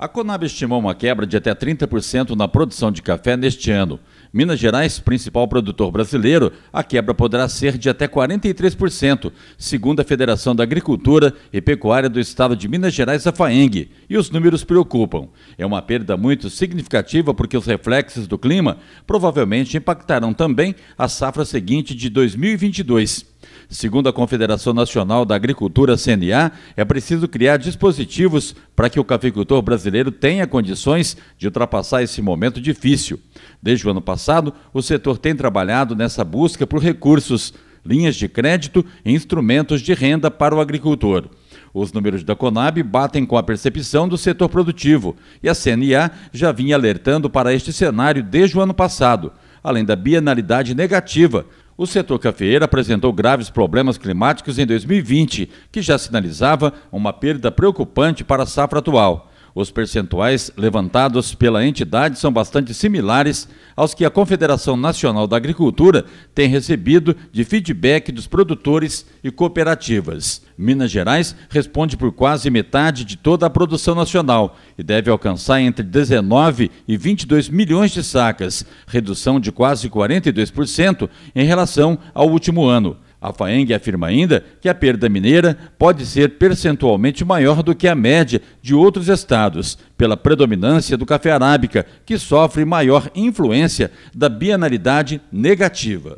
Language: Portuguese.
A Conab estimou uma quebra de até 30% na produção de café neste ano. Minas Gerais, principal produtor brasileiro, a quebra poderá ser de até 43%, segundo a Federação da Agricultura e Pecuária do Estado de Minas Gerais, a FAENG, e os números preocupam. É uma perda muito significativa porque os reflexos do clima provavelmente impactarão também a safra seguinte de 2022. Segundo a Confederação Nacional da Agricultura, CNA, é preciso criar dispositivos para que o cafeicultor brasileiro tenha condições de ultrapassar esse momento difícil. Desde o ano passado, o setor tem trabalhado nessa busca por recursos, linhas de crédito e instrumentos de renda para o agricultor. Os números da Conab batem com a percepção do setor produtivo e a CNA já vinha alertando para este cenário desde o ano passado, além da bienalidade negativa o setor cafeeiro apresentou graves problemas climáticos em 2020, que já sinalizava uma perda preocupante para a safra atual. Os percentuais levantados pela entidade são bastante similares aos que a Confederação Nacional da Agricultura tem recebido de feedback dos produtores e cooperativas. Minas Gerais responde por quase metade de toda a produção nacional e deve alcançar entre 19 e 22 milhões de sacas, redução de quase 42% em relação ao último ano. A FAENG afirma ainda que a perda mineira pode ser percentualmente maior do que a média de outros estados, pela predominância do café arábica, que sofre maior influência da bienalidade negativa.